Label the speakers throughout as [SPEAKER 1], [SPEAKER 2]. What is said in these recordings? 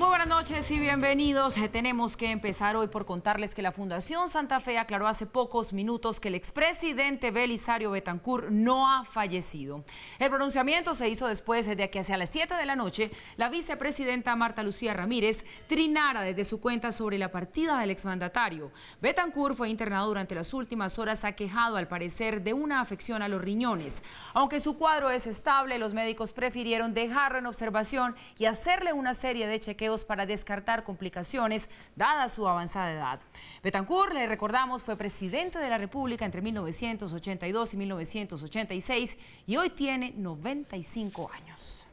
[SPEAKER 1] Muy buenas noches y bienvenidos. Eh, tenemos que empezar hoy por contarles que la Fundación Santa Fe aclaró hace pocos minutos que el expresidente Belisario Betancourt no ha fallecido. El pronunciamiento se hizo después de que hacia las 7 de la noche la vicepresidenta Marta Lucía Ramírez trinara desde su cuenta sobre la partida del exmandatario. Betancourt fue internado durante las últimas horas aquejado al parecer de una afección a los riñones. Aunque su cuadro es estable, los médicos prefirieron dejarlo en observación y hacerle una serie de chequeos para descartar complicaciones dada su avanzada edad. Betancourt, le recordamos, fue presidente de la República entre 1982 y 1986 y hoy tiene 95 años.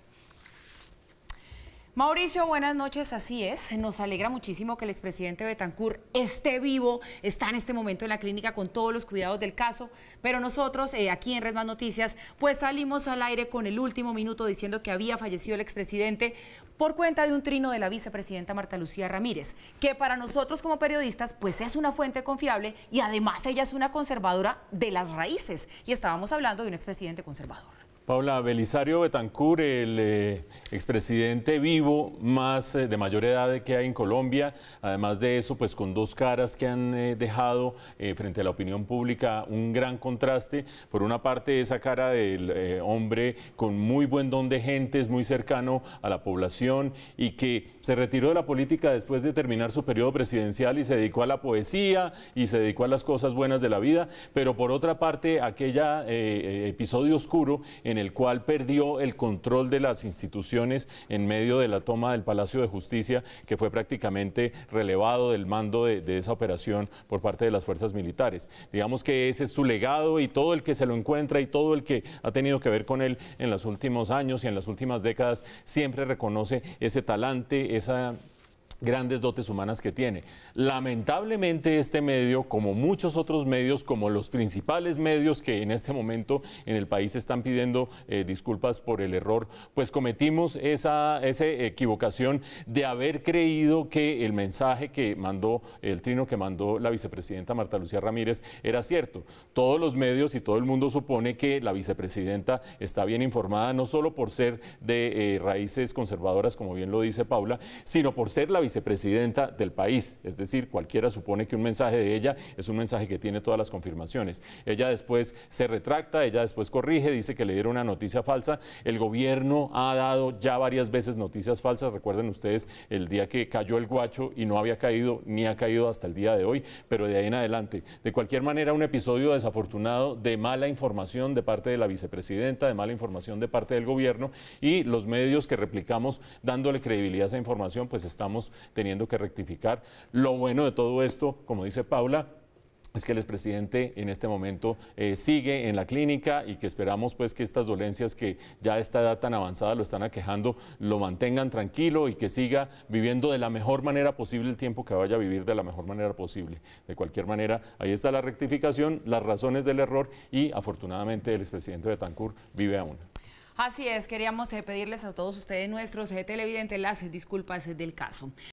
[SPEAKER 1] Mauricio, buenas noches, así es. Nos alegra muchísimo que el expresidente Betancourt esté vivo, está en este momento en la clínica con todos los cuidados del caso, pero nosotros eh, aquí en Red Más Noticias pues salimos al aire con el último minuto diciendo que había fallecido el expresidente por cuenta de un trino de la vicepresidenta Marta Lucía Ramírez, que para nosotros como periodistas pues es una fuente confiable y además ella es una conservadora de las raíces y estábamos hablando de un expresidente conservador.
[SPEAKER 2] Paula Belisario Betancur, el eh, expresidente vivo más eh, de mayor edad que hay en Colombia, además de eso, pues con dos caras que han eh, dejado frente a la opinión pública un gran contraste. Por una parte, esa cara del hombre con muy buen don de gentes, muy cercano a la población y que se retiró de la política después de terminar su periodo presidencial y se dedicó a la poesía y se dedicó a las cosas buenas de la vida. Pero por otra parte, aquella episodio oscuro en en el cual perdió el control de las instituciones en medio de la toma del Palacio de Justicia, que fue prácticamente relevado del mando de, de esa operación por parte de las fuerzas militares. Digamos que ese es su legado y todo el que se lo encuentra y todo el que ha tenido que ver con él en los últimos años y en las últimas décadas siempre reconoce ese talante, esa grandes dotes humanas que tiene. Lamentablemente este medio, como muchos otros medios, como los principales medios que en este momento en el país están pidiendo eh, disculpas por el error, pues cometimos esa, equivocación de haber creído que el mensaje que mandó, el trino que mandó la vicepresidenta Marta Lucía Ramírez era cierto. Todos los medios y todo el mundo supone que la vicepresidenta está bien informada, no solo por ser de eh, raíces conservadoras, como bien lo dice Paula, sino por ser la vicepresidenta del país. Es decir, cualquiera supone que un mensaje de ella es un mensaje que tiene todas las confirmaciones. Ella después se retracta, ella después corrige, dice que le dieron una noticia falsa. El gobierno ha dado ya varias veces noticias falsas. Recuerden ustedes el día que cayó el guacho y no había caído ni ha caído hasta el día de hoy, pero de ahí en adelante. De cualquier manera, un episodio desafortunado de mala información de parte de la vicepresidenta, de mala información de parte del gobierno y los medios que replicamos dándole credibilidad a esa información, pues estamos teniendo que rectificar. Lo bueno de todo esto, como dice Paula, es que el expresidente en este momento eh, sigue en la clínica y que esperamos pues que estas dolencias que ya a esta edad tan avanzada lo están aquejando lo mantengan tranquilo y que siga viviendo de la mejor manera posible el tiempo que vaya a vivir de la mejor manera posible. De cualquier manera, ahí está la rectificación, las razones del error y afortunadamente el expresidente Betancur vive aún.
[SPEAKER 1] Así es, queríamos eh, pedirles a todos ustedes, nuestros eh, televidentes, las disculpas del caso.